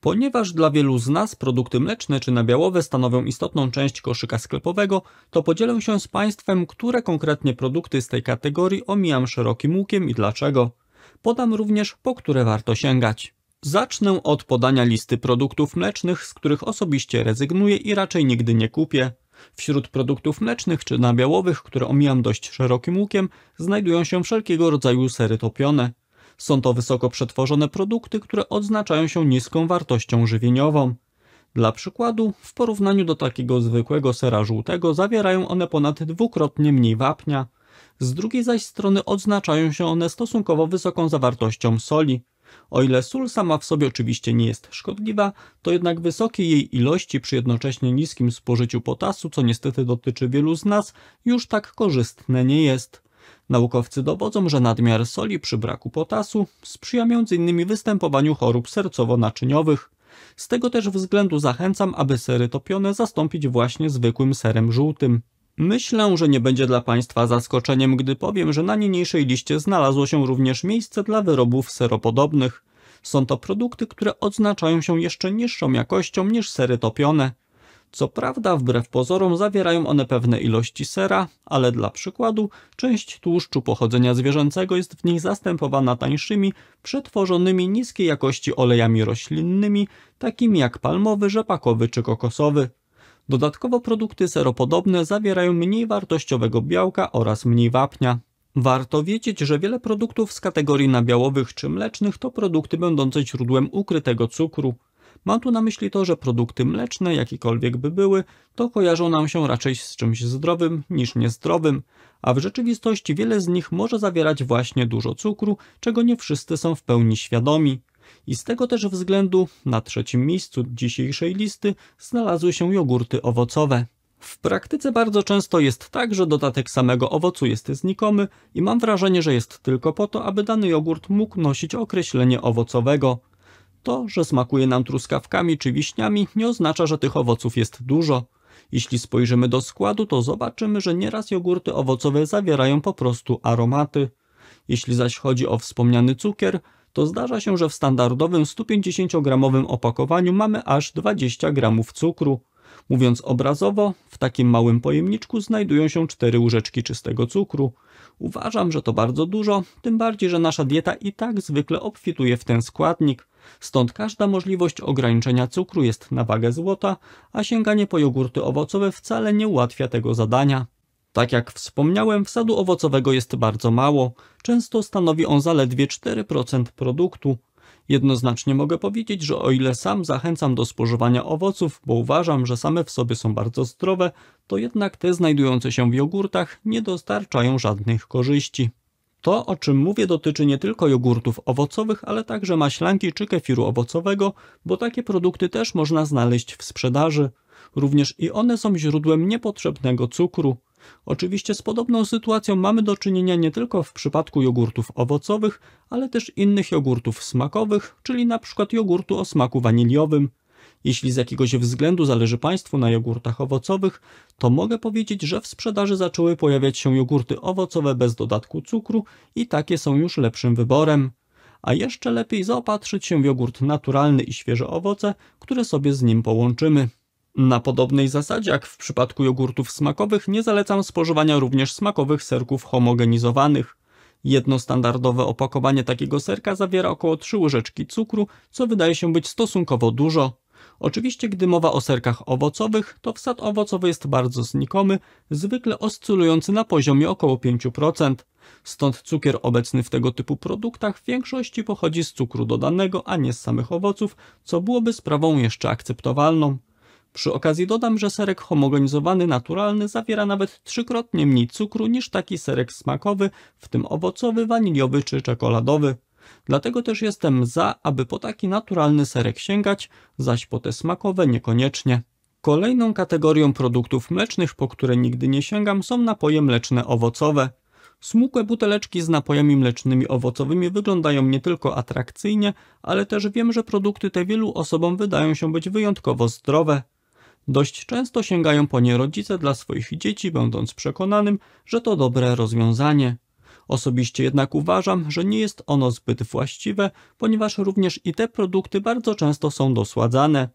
Ponieważ dla wielu z nas produkty mleczne czy nabiałowe stanowią istotną część koszyka sklepowego, to podzielę się z Państwem, które konkretnie produkty z tej kategorii omijam szerokim łukiem i dlaczego. Podam również, po które warto sięgać. Zacznę od podania listy produktów mlecznych, z których osobiście rezygnuję i raczej nigdy nie kupię. Wśród produktów mlecznych czy nabiałowych, które omijam dość szerokim łukiem, znajdują się wszelkiego rodzaju sery topione. Są to wysoko przetworzone produkty, które odznaczają się niską wartością żywieniową. Dla przykładu, w porównaniu do takiego zwykłego sera żółtego zawierają one ponad dwukrotnie mniej wapnia. Z drugiej zaś strony odznaczają się one stosunkowo wysoką zawartością soli. O ile sól sama w sobie oczywiście nie jest szkodliwa, to jednak wysokiej jej ilości przy jednocześnie niskim spożyciu potasu, co niestety dotyczy wielu z nas, już tak korzystne nie jest. Naukowcy dowodzą, że nadmiar soli przy braku potasu sprzyja m.in. występowaniu chorób sercowo-naczyniowych. Z tego też względu zachęcam, aby sery topione zastąpić właśnie zwykłym serem żółtym. Myślę, że nie będzie dla Państwa zaskoczeniem, gdy powiem, że na niniejszej liście znalazło się również miejsce dla wyrobów seropodobnych. Są to produkty, które odznaczają się jeszcze niższą jakością niż sery topione. Co prawda, wbrew pozorom zawierają one pewne ilości sera, ale dla przykładu część tłuszczu pochodzenia zwierzęcego jest w nich zastępowana tańszymi, przetworzonymi niskiej jakości olejami roślinnymi, takimi jak palmowy, rzepakowy czy kokosowy. Dodatkowo produkty seropodobne zawierają mniej wartościowego białka oraz mniej wapnia. Warto wiedzieć, że wiele produktów z kategorii nabiałowych czy mlecznych to produkty będące źródłem ukrytego cukru. Mam tu na myśli to, że produkty mleczne, jakiekolwiek by były, to kojarzą nam się raczej z czymś zdrowym niż niezdrowym, a w rzeczywistości wiele z nich może zawierać właśnie dużo cukru, czego nie wszyscy są w pełni świadomi. I z tego też względu na trzecim miejscu dzisiejszej listy znalazły się jogurty owocowe. W praktyce bardzo często jest tak, że dodatek samego owocu jest znikomy i mam wrażenie, że jest tylko po to, aby dany jogurt mógł nosić określenie owocowego. To, że smakuje nam truskawkami czy wiśniami, nie oznacza, że tych owoców jest dużo. Jeśli spojrzymy do składu, to zobaczymy, że nieraz jogurty owocowe zawierają po prostu aromaty. Jeśli zaś chodzi o wspomniany cukier, to zdarza się, że w standardowym 150-gramowym opakowaniu mamy aż 20 gramów cukru. Mówiąc obrazowo, w takim małym pojemniczku znajdują się 4 łyżeczki czystego cukru. Uważam, że to bardzo dużo, tym bardziej, że nasza dieta i tak zwykle obfituje w ten składnik – Stąd każda możliwość ograniczenia cukru jest na wagę złota, a sięganie po jogurty owocowe wcale nie ułatwia tego zadania. Tak jak wspomniałem, wsadu owocowego jest bardzo mało, często stanowi on zaledwie 4% produktu. Jednoznacznie mogę powiedzieć, że o ile sam zachęcam do spożywania owoców, bo uważam, że same w sobie są bardzo zdrowe, to jednak te znajdujące się w jogurtach nie dostarczają żadnych korzyści. To, o czym mówię, dotyczy nie tylko jogurtów owocowych, ale także maślanki czy kefiru owocowego, bo takie produkty też można znaleźć w sprzedaży. Również i one są źródłem niepotrzebnego cukru. Oczywiście z podobną sytuacją mamy do czynienia nie tylko w przypadku jogurtów owocowych, ale też innych jogurtów smakowych, czyli na przykład jogurtu o smaku waniliowym. Jeśli z jakiegoś względu zależy Państwu na jogurtach owocowych, to mogę powiedzieć, że w sprzedaży zaczęły pojawiać się jogurty owocowe bez dodatku cukru i takie są już lepszym wyborem. A jeszcze lepiej zaopatrzyć się w jogurt naturalny i świeże owoce, które sobie z nim połączymy. Na podobnej zasadzie jak w przypadku jogurtów smakowych nie zalecam spożywania również smakowych serków homogenizowanych. Jedno standardowe opakowanie takiego serka zawiera około 3 łyżeczki cukru, co wydaje się być stosunkowo dużo. Oczywiście gdy mowa o serkach owocowych, to wsad owocowy jest bardzo znikomy, zwykle oscylujący na poziomie około 5%. Stąd cukier obecny w tego typu produktach w większości pochodzi z cukru dodanego, a nie z samych owoców, co byłoby sprawą jeszcze akceptowalną. Przy okazji dodam, że serek homogenizowany naturalny zawiera nawet trzykrotnie mniej cukru niż taki serek smakowy, w tym owocowy, waniliowy czy czekoladowy. Dlatego też jestem za, aby po taki naturalny serek sięgać, zaś po te smakowe niekoniecznie. Kolejną kategorią produktów mlecznych, po które nigdy nie sięgam, są napoje mleczne owocowe. Smukłe buteleczki z napojami mlecznymi owocowymi wyglądają nie tylko atrakcyjnie, ale też wiem, że produkty te wielu osobom wydają się być wyjątkowo zdrowe. Dość często sięgają po nie rodzice dla swoich dzieci, będąc przekonanym, że to dobre rozwiązanie. Osobiście jednak uważam, że nie jest ono zbyt właściwe, ponieważ również i te produkty bardzo często są dosładzane.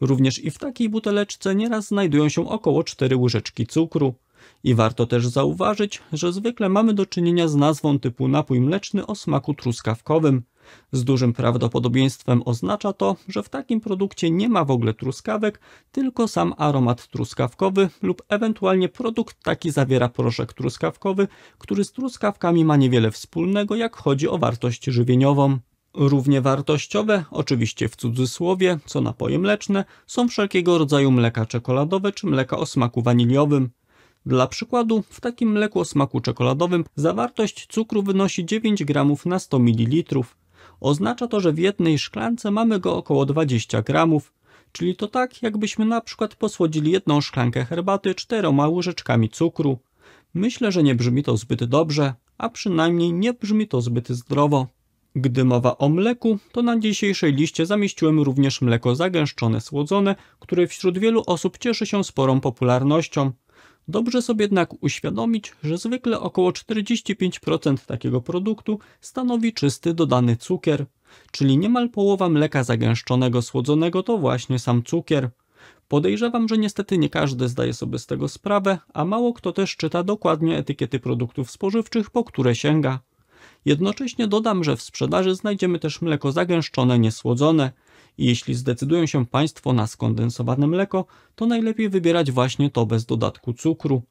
Również i w takiej buteleczce nieraz znajdują się około 4 łyżeczki cukru. I warto też zauważyć, że zwykle mamy do czynienia z nazwą typu napój mleczny o smaku truskawkowym – z dużym prawdopodobieństwem oznacza to, że w takim produkcie nie ma w ogóle truskawek, tylko sam aromat truskawkowy lub ewentualnie produkt taki zawiera proszek truskawkowy, który z truskawkami ma niewiele wspólnego, jak chodzi o wartość żywieniową. Równie wartościowe, oczywiście w cudzysłowie, co napoje mleczne, są wszelkiego rodzaju mleka czekoladowe czy mleka o smaku waniliowym. Dla przykładu, w takim mleku o smaku czekoladowym zawartość cukru wynosi 9 g na 100 ml. Oznacza to, że w jednej szklance mamy go około 20 gramów, czyli to tak, jakbyśmy na przykład posłodzili jedną szklankę herbaty czteroma łyżeczkami cukru. Myślę, że nie brzmi to zbyt dobrze, a przynajmniej nie brzmi to zbyt zdrowo. Gdy mowa o mleku, to na dzisiejszej liście zamieściłem również mleko zagęszczone słodzone, które wśród wielu osób cieszy się sporą popularnością. Dobrze sobie jednak uświadomić, że zwykle około 45% takiego produktu stanowi czysty dodany cukier, czyli niemal połowa mleka zagęszczonego słodzonego to właśnie sam cukier. Podejrzewam, że niestety nie każdy zdaje sobie z tego sprawę, a mało kto też czyta dokładnie etykiety produktów spożywczych, po które sięga. Jednocześnie dodam, że w sprzedaży znajdziemy też mleko zagęszczone niesłodzone – jeśli zdecydują się Państwo na skondensowane mleko, to najlepiej wybierać właśnie to bez dodatku cukru.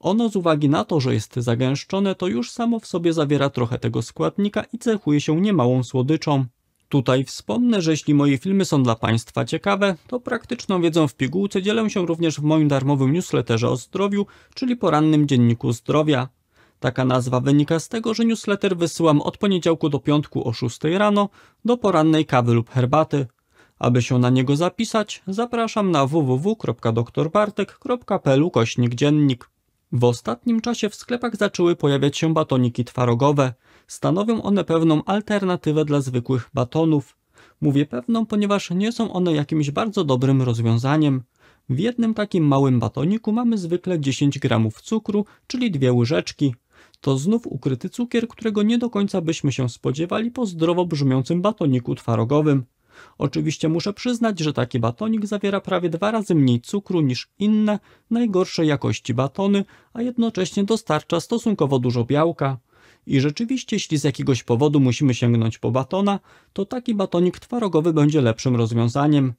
Ono z uwagi na to, że jest zagęszczone, to już samo w sobie zawiera trochę tego składnika i cechuje się niemałą słodyczą. Tutaj wspomnę, że jeśli moje filmy są dla Państwa ciekawe, to praktyczną wiedzą w pigułce dzielę się również w moim darmowym newsletterze o zdrowiu, czyli porannym dzienniku zdrowia. Taka nazwa wynika z tego, że newsletter wysyłam od poniedziałku do piątku o 6 rano do porannej kawy lub herbaty. Aby się na niego zapisać, zapraszam na www.doktorbartek.pl kośnik dziennik. W ostatnim czasie w sklepach zaczęły pojawiać się batoniki twarogowe. Stanowią one pewną alternatywę dla zwykłych batonów. Mówię pewną, ponieważ nie są one jakimś bardzo dobrym rozwiązaniem. W jednym takim małym batoniku mamy zwykle 10 gramów cukru, czyli dwie łyżeczki. To znów ukryty cukier, którego nie do końca byśmy się spodziewali po zdrowo brzmiącym batoniku twarogowym. Oczywiście muszę przyznać, że taki batonik zawiera prawie dwa razy mniej cukru niż inne, najgorszej jakości batony, a jednocześnie dostarcza stosunkowo dużo białka. I rzeczywiście, jeśli z jakiegoś powodu musimy sięgnąć po batona, to taki batonik twarogowy będzie lepszym rozwiązaniem.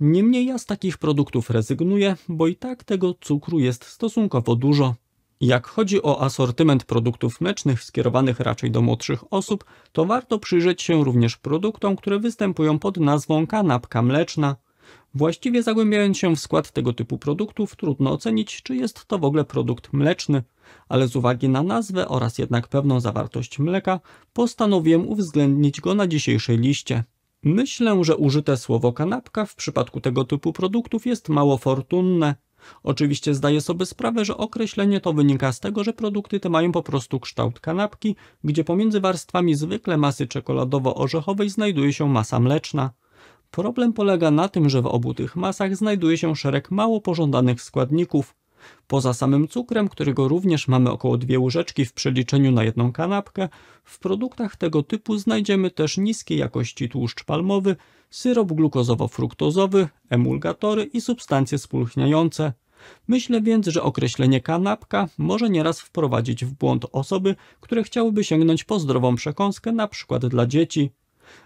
Niemniej ja z takich produktów rezygnuję, bo i tak tego cukru jest stosunkowo dużo. Jak chodzi o asortyment produktów mlecznych skierowanych raczej do młodszych osób, to warto przyjrzeć się również produktom, które występują pod nazwą kanapka mleczna. Właściwie zagłębiając się w skład tego typu produktów, trudno ocenić, czy jest to w ogóle produkt mleczny, ale z uwagi na nazwę oraz jednak pewną zawartość mleka, postanowiłem uwzględnić go na dzisiejszej liście. Myślę, że użyte słowo kanapka w przypadku tego typu produktów jest mało fortunne, Oczywiście zdaję sobie sprawę, że określenie to wynika z tego, że produkty te mają po prostu kształt kanapki, gdzie pomiędzy warstwami zwykle masy czekoladowo-orzechowej znajduje się masa mleczna. Problem polega na tym, że w obu tych masach znajduje się szereg mało pożądanych składników, Poza samym cukrem, którego również mamy około dwie łyżeczki w przeliczeniu na jedną kanapkę, w produktach tego typu znajdziemy też niskiej jakości tłuszcz palmowy, syrop glukozowo-fruktozowy, emulgatory i substancje spulchniające. Myślę więc, że określenie kanapka może nieraz wprowadzić w błąd osoby, które chciałyby sięgnąć po zdrową przekąskę, na przykład dla dzieci.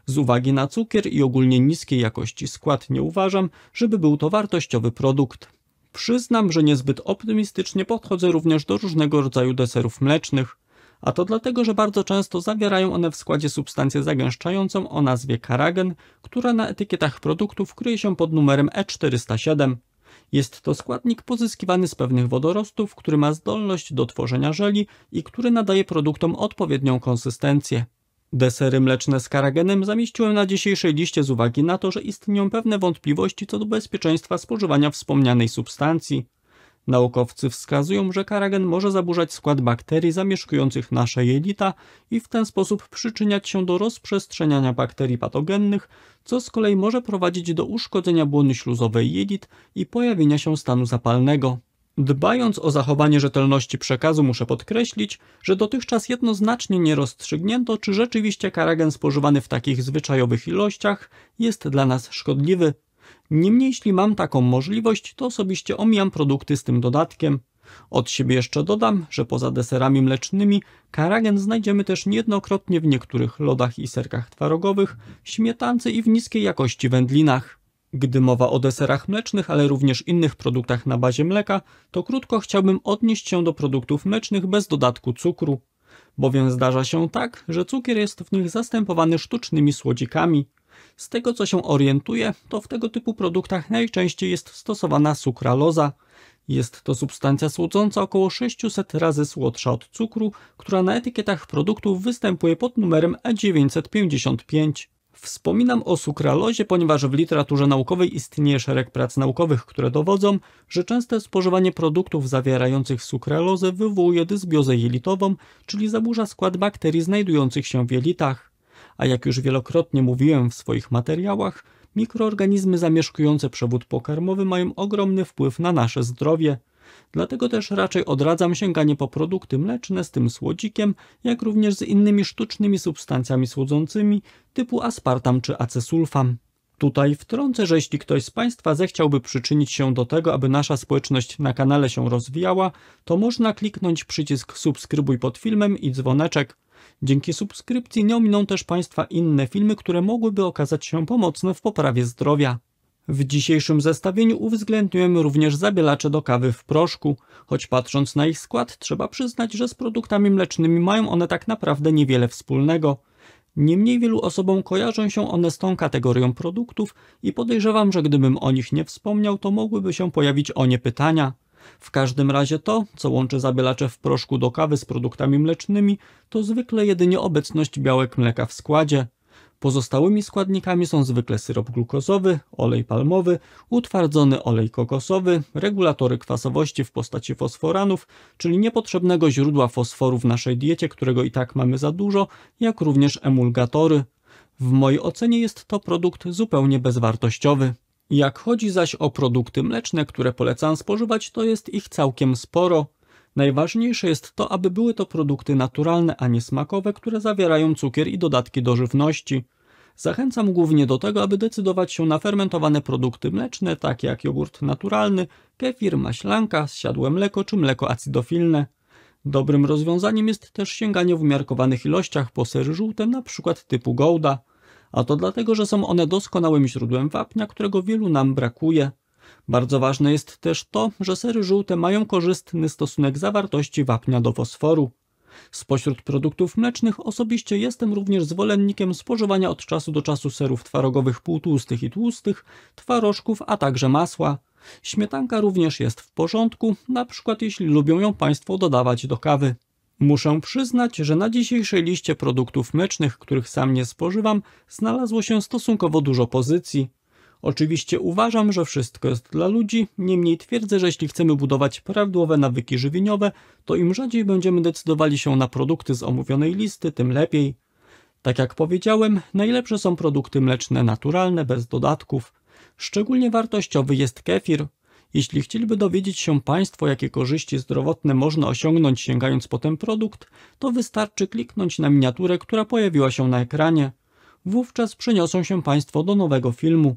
Z uwagi na cukier i ogólnie niskiej jakości skład nie uważam, żeby był to wartościowy produkt. Przyznam, że niezbyt optymistycznie podchodzę również do różnego rodzaju deserów mlecznych, a to dlatego, że bardzo często zawierają one w składzie substancję zagęszczającą o nazwie karagen, która na etykietach produktów kryje się pod numerem E407. Jest to składnik pozyskiwany z pewnych wodorostów, który ma zdolność do tworzenia żeli i który nadaje produktom odpowiednią konsystencję. Desery mleczne z karagenem zamieściłem na dzisiejszej liście z uwagi na to, że istnieją pewne wątpliwości co do bezpieczeństwa spożywania wspomnianej substancji. Naukowcy wskazują, że karagen może zaburzać skład bakterii zamieszkujących nasze jelita i w ten sposób przyczyniać się do rozprzestrzeniania bakterii patogennych, co z kolei może prowadzić do uszkodzenia błony śluzowej jelit i pojawienia się stanu zapalnego. Dbając o zachowanie rzetelności przekazu, muszę podkreślić, że dotychczas jednoznacznie nie rozstrzygnięto, czy rzeczywiście karagen spożywany w takich zwyczajowych ilościach jest dla nas szkodliwy. Niemniej, jeśli mam taką możliwość, to osobiście omijam produkty z tym dodatkiem. Od siebie jeszcze dodam, że poza deserami mlecznymi karagen znajdziemy też niejednokrotnie w niektórych lodach i serkach twarogowych, śmietance i w niskiej jakości wędlinach. Gdy mowa o deserach mlecznych, ale również innych produktach na bazie mleka, to krótko chciałbym odnieść się do produktów mlecznych bez dodatku cukru, bowiem zdarza się tak, że cukier jest w nich zastępowany sztucznymi słodzikami. Z tego co się orientuję, to w tego typu produktach najczęściej jest stosowana sukraloza. Jest to substancja słodząca około 600 razy słodsza od cukru, która na etykietach produktów występuje pod numerem E955. Wspominam o sukralozie, ponieważ w literaturze naukowej istnieje szereg prac naukowych, które dowodzą, że częste spożywanie produktów zawierających sukralozę wywołuje dysbiozę jelitową, czyli zaburza skład bakterii znajdujących się w jelitach. A jak już wielokrotnie mówiłem w swoich materiałach, mikroorganizmy zamieszkujące przewód pokarmowy mają ogromny wpływ na nasze zdrowie. Dlatego też raczej odradzam sięganie po produkty mleczne z tym słodzikiem, jak również z innymi sztucznymi substancjami słodzącymi typu aspartam czy acesulfam. Tutaj wtrącę, że jeśli ktoś z Państwa zechciałby przyczynić się do tego, aby nasza społeczność na kanale się rozwijała, to można kliknąć przycisk subskrybuj pod filmem i dzwoneczek. Dzięki subskrypcji nie ominą też Państwa inne filmy, które mogłyby okazać się pomocne w poprawie zdrowia. W dzisiejszym zestawieniu uwzględniłem również zabielacze do kawy w proszku, choć patrząc na ich skład trzeba przyznać, że z produktami mlecznymi mają one tak naprawdę niewiele wspólnego. Niemniej wielu osobom kojarzą się one z tą kategorią produktów i podejrzewam, że gdybym o nich nie wspomniał, to mogłyby się pojawić o nie pytania. W każdym razie to, co łączy zabielacze w proszku do kawy z produktami mlecznymi, to zwykle jedynie obecność białek mleka w składzie. Pozostałymi składnikami są zwykle syrop glukozowy, olej palmowy, utwardzony olej kokosowy, regulatory kwasowości w postaci fosforanów, czyli niepotrzebnego źródła fosforu w naszej diecie, którego i tak mamy za dużo, jak również emulgatory. W mojej ocenie jest to produkt zupełnie bezwartościowy. Jak chodzi zaś o produkty mleczne, które polecam spożywać, to jest ich całkiem sporo. Najważniejsze jest to, aby były to produkty naturalne, a nie smakowe, które zawierają cukier i dodatki do żywności. Zachęcam głównie do tego, aby decydować się na fermentowane produkty mleczne, takie jak jogurt naturalny, kefir, maślanka, zsiadłe mleko czy mleko acydofilne. Dobrym rozwiązaniem jest też sięganie w umiarkowanych ilościach po sery żółte, np. typu Gouda. A to dlatego, że są one doskonałym źródłem wapnia, którego wielu nam brakuje. Bardzo ważne jest też to, że sery żółte mają korzystny stosunek zawartości wapnia do fosforu. Spośród produktów mlecznych osobiście jestem również zwolennikiem spożywania od czasu do czasu serów twarogowych półtłustych i tłustych, twarożków, a także masła. Śmietanka również jest w porządku, na przykład jeśli lubią ją Państwo dodawać do kawy. Muszę przyznać, że na dzisiejszej liście produktów mlecznych, których sam nie spożywam, znalazło się stosunkowo dużo pozycji. Oczywiście uważam, że wszystko jest dla ludzi, niemniej twierdzę, że jeśli chcemy budować prawidłowe nawyki żywieniowe, to im rzadziej będziemy decydowali się na produkty z omówionej listy, tym lepiej. Tak jak powiedziałem, najlepsze są produkty mleczne naturalne, bez dodatków. Szczególnie wartościowy jest kefir. Jeśli chcieliby dowiedzieć się Państwo, jakie korzyści zdrowotne można osiągnąć sięgając po ten produkt, to wystarczy kliknąć na miniaturę, która pojawiła się na ekranie. Wówczas przeniosą się Państwo do nowego filmu.